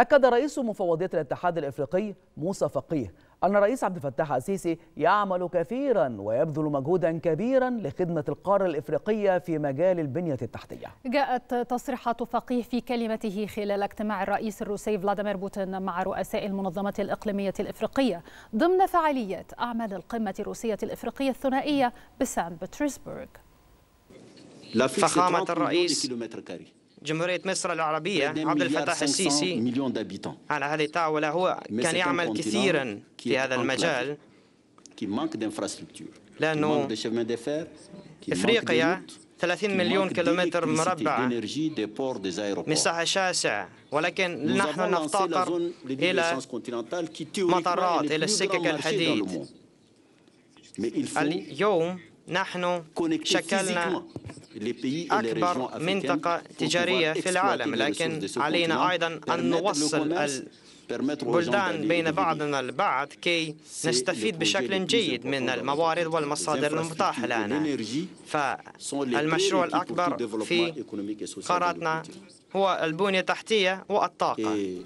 أكد رئيس مفوضية الاتحاد الإفريقي موسى فقيه أن الرئيس عبد الفتاح السيسي يعمل كثيرا ويبذل مجهودا كبيرا لخدمة القارة الإفريقية في مجال البنية التحتية جاءت تصريحات فقيه في كلمته خلال اجتماع الرئيس الروسي فلاديمير بوتين مع رؤساء المنظمة الإقليمية الإفريقية ضمن فعاليات أعمال القمة الروسية الإفريقية الثنائية بسان بطرسبرغ فخامة الرئيس جمهورية مصر العربية عبد الفتاح السيسي على هذه الدعوة هو كان يعمل كثيرا في هذا المجال لأنه إفريقيا 30 مليون كيلومتر مربع مساحة شاسعة ولكن نحن نفتقر إلى مطارات إلى السكك الحديد اليوم نحن شكلنا أكبر منطقة تجارية في العالم لكن علينا أيضا أن نوصل البلدان بين بعضنا البعض كي نستفيد بشكل جيد من الموارد والمصادر المتاحة لنا فالمشروع الأكبر في قاراتنا هو البنية التحتية والطاقة